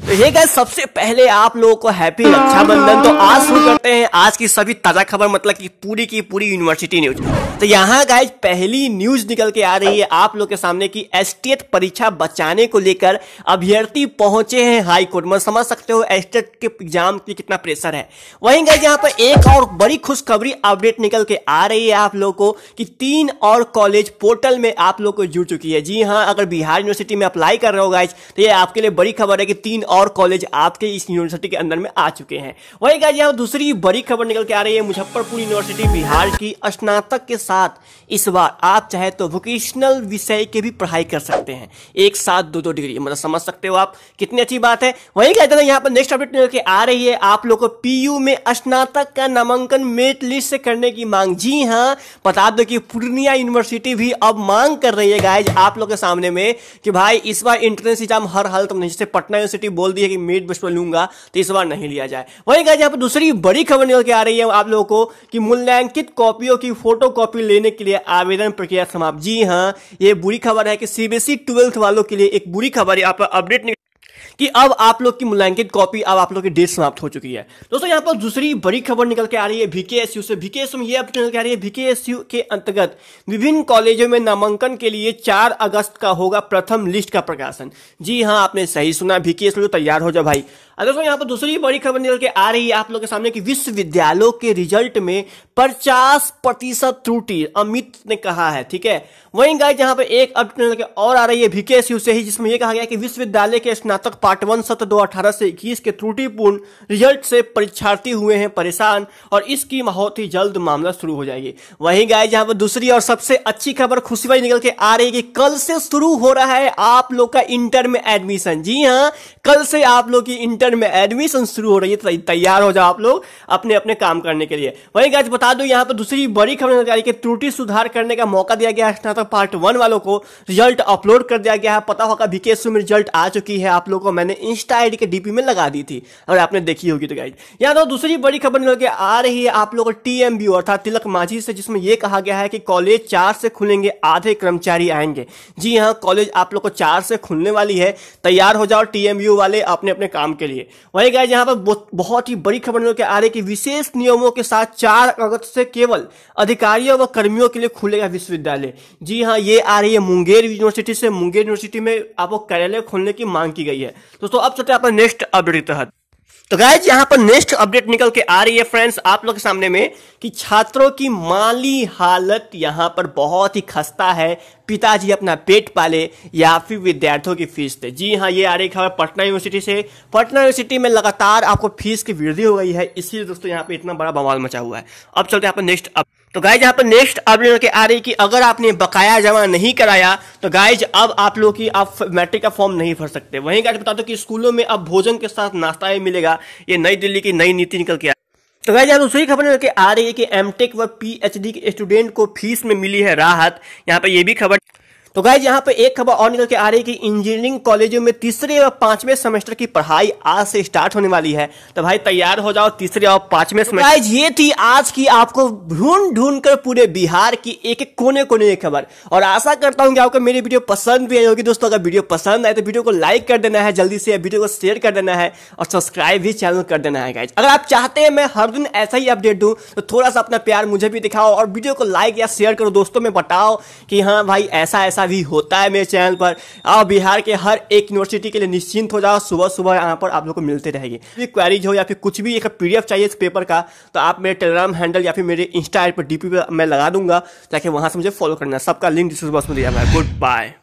तो ये सबसे पहले आप लोगों को हैप्पी रक्षाबंधन तो आज शुरू करते हैं आज की सभी ताजा खबर मतलब कि पूरी की पूरी यूनिवर्सिटी न्यूज तो यहाँ गाइज पहली न्यूज निकल के आ रही है आप लोग के सामने कि एस e परीक्षा बचाने को लेकर अभ्यर्थी पहुंचे हैं हाई कोर्ट में मतलब समझ सकते हो एस e के एग्जाम की कितना प्रेशर है वहीं गैज यहाँ पर एक और बड़ी खुशखबरी अपडेट निकल के आ रही है आप लोग को कि तीन और कॉलेज पोर्टल में आप लोग को जुड़ चुकी है जी हाँ अगर बिहार यूनिवर्सिटी में अप्लाई कर रहे हो गाइज तो ये आपके लिए बड़ी खबर है कि तीन तीन और कॉलेज आपके इस यूनिवर्सिटी के अंदर में आ चुके हैं वही गाय यहाँ दूसरी बड़ी खबर निकल के आ रही है मुजफ्फरपुर यूनिवर्सिटी बिहार की स्नातक के साथ इस बार आप चाहे तो वोकेशनल विषय के भी पढ़ाई कर सकते हैं एक साथ दो दो डिग्री मतलब समझ सकते हो आप कितनी अच्छी बात है वही कहते हैं यहाँ पर नेक्स्ट अपडेट निकल के आ रही है आप लोग को पीयू में स्नातक का नामांकन मेरिट लिस्ट से करने की मांग जी हाँ बता दो कि पूर्णिया यूनिवर्सिटी भी अब मांग कर रही है गाय आप लोग के सामने में कि भाई इस बार एंट्रेंस एग्जाम हर हाल हालत नहीं जैसे पटना यूनिवर्सिटी बोल दिया कि मीट बस पर लूंगा तो इस बार नहीं लिया जाए वही गाइज यहाँ पर दूसरी बड़ी खबर निकल के आ रही है आप लोगों को कि मूल्यांकित कॉपियों की फोटो कॉपी लेने के लिए आवेदन प्रक्रिया समाप्त जी हाँ ये बुरी खबर है कि सीबीएसई e ट्वेल्थ वालों के लिए एक बुरी खबर है यहाँ पर अपडेट कि अब आप लोग की मूल्यांकित कॉपी अब आप लोग की डेट समाप्त हो चुकी है दोस्तों यहाँ पर दूसरी बड़ी खबर निकल के आ रही है यू से भीके एस यू अपडेट निकल के आ रही है यू के अंतर्गत विभिन्न कॉलेजों में नामांकन के लिए चार अगस्त का होगा प्रथम लिस्ट का प्रकाशन जी हाँ आपने सही सुना एस यू तैयार हो जाओ भाई अब दोस्तों यहाँ पर दूसरी बड़ी खबर निकल के आ रही है आप लोग के सामने कि विश्वविद्यालयों के रिजल्ट में पचास प्रतिशत त्रुटि अमित ने कहा है ठीक है वहीं गाय यहाँ पर एक अपडेट के और आ रही है भीके सी से ही जिसमें यह कहा गया कि विश्वविद्यालय के स्नातक पार्ट वन सत्र दो से इक्कीस के त्रुटिपूर्ण रिजल्ट से परीक्षार्थी हुए हैं परेशान और इसकी बहुत ही जल्द मामला शुरू हो जाएगी वहीं गाय जहां पर दूसरी और सबसे अच्छी खबर खुशी वाली निकल के आ रही है कि कल से शुरू हो रहा है आप लोग का इंटर में एडमिशन जी हाँ कल से आप लोग की इंटर इंटर में एडमिशन शुरू हो रही है तैयार हो जाओ आप लोग अपने अपने काम करने के लिए वहीं गैस बता दो यहाँ पर दूसरी बड़ी खबर नजर आ रही है त्रुटि सुधार करने का मौका दिया गया है स्नातक पार्ट वन वालों को रिजल्ट अपलोड कर दिया गया है पता होगा भीके में रिजल्ट आ चुकी है आप लोगों को मैंने इंस्टा आई के डीपी में लगा दी थी अगर आपने देखी होगी तो गाइज यहाँ तो दूसरी बड़ी खबर निकल के आ रही है आप लोगों को टीएमबी अर्थात तिलक माझी से जिसमें यह कहा गया है कि कॉलेज चार से खुलेंगे आधे कर्मचारी आएंगे जी हाँ कॉलेज आप लोग को चार से खुलने वाली है तैयार हो जाओ टीएमयू वाले अपने अपने काम के लिए लिए वही गाय यहाँ पर बहुत ही बड़ी खबर के आ रही है कि विशेष नियमों के साथ चार अगस्त से केवल अधिकारियों व कर्मियों के लिए खुलेगा विश्वविद्यालय जी हाँ ये आ रही है मुंगेर यूनिवर्सिटी से मुंगेर यूनिवर्सिटी में आपको कार्यालय खोलने की मांग की गई है दोस्तों अब चलते हैं अपना नेक्स्ट अपडेट के तहत तो गाइज यहां पर नेक्स्ट अपडेट निकल के आ रही है फ्रेंड्स आप लोग के सामने में कि छात्रों की माली हालत यहां पर बहुत ही खस्ता है पिताजी अपना पेट पाले या फिर विद्यार्थियों की फीस दे जी हाँ ये आ रही खबर पटना यूनिवर्सिटी से पटना यूनिवर्सिटी में लगातार आपको फीस की वृद्धि हो गई है इसीलिए दोस्तों यहाँ पे इतना बड़ा बवाल मचा हुआ है अब चलते हैं यहाँ पर नेक्स्ट अपडेट तो गाइज यहाँ पर नेक्स्ट आप लोगों के आ रही कि अगर आपने बकाया जमा नहीं कराया तो गाइज अब आप लोग की आप मैट्रिक का फॉर्म नहीं भर सकते वहीं गाइज बता दो कि स्कूलों में अब भोजन के साथ नाश्ता भी मिलेगा ये नई दिल्ली की नई नीति निकल के आ तो गाइज यहाँ दूसरी खबर के आ रही है कि एमटेक व पीएचडी के स्टूडेंट को फीस में मिली है राहत यहाँ पर यह भी खबर तो गाइज यहाँ पे एक खबर और निकल के आ रही है कि इंजीनियरिंग कॉलेजों में तीसरे और पांचवें सेमेस्टर की पढ़ाई आज से स्टार्ट होने वाली है तो भाई तैयार हो जाओ तीसरे और पांचवें तो गाइज ये थी आज की आपको ढूंढ ढूंढ कर पूरे बिहार की एक एक कोने कोने की खबर और आशा करता हूँ कि आपको मेरी वीडियो पसंद भी आई होगी दोस्तों अगर वीडियो पसंद आए तो वीडियो को लाइक कर देना है जल्दी से वीडियो को शेयर कर देना है और सब्सक्राइब भी चैनल कर देना है गाइज अगर आप चाहते हैं मैं हर दिन ऐसा ही अपडेट दूँ तो थोड़ा सा अपना प्यार मुझे भी दिखाओ और वीडियो को लाइक या शेयर करो दोस्तों में बताओ कि हाँ भाई ऐसा ऐसा ऐसा भी होता है मेरे चैनल पर आप बिहार के हर एक यूनिवर्सिटी के लिए निश्चिंत हो जाओ सुबह सुबह यहाँ पर आप लोग को मिलते रहेगी भी क्वेरीज हो या फिर कुछ भी एक पी चाहिए इस पेपर का तो आप मेरे टेलीग्राम हैंडल या फिर मेरे इंस्टा पर डी पर मैं लगा दूंगा ताकि वहाँ से मुझे फॉलो करना सबका लिंक डिस्क्रिप्शन बॉक्स में दिया हुआ गुड बाय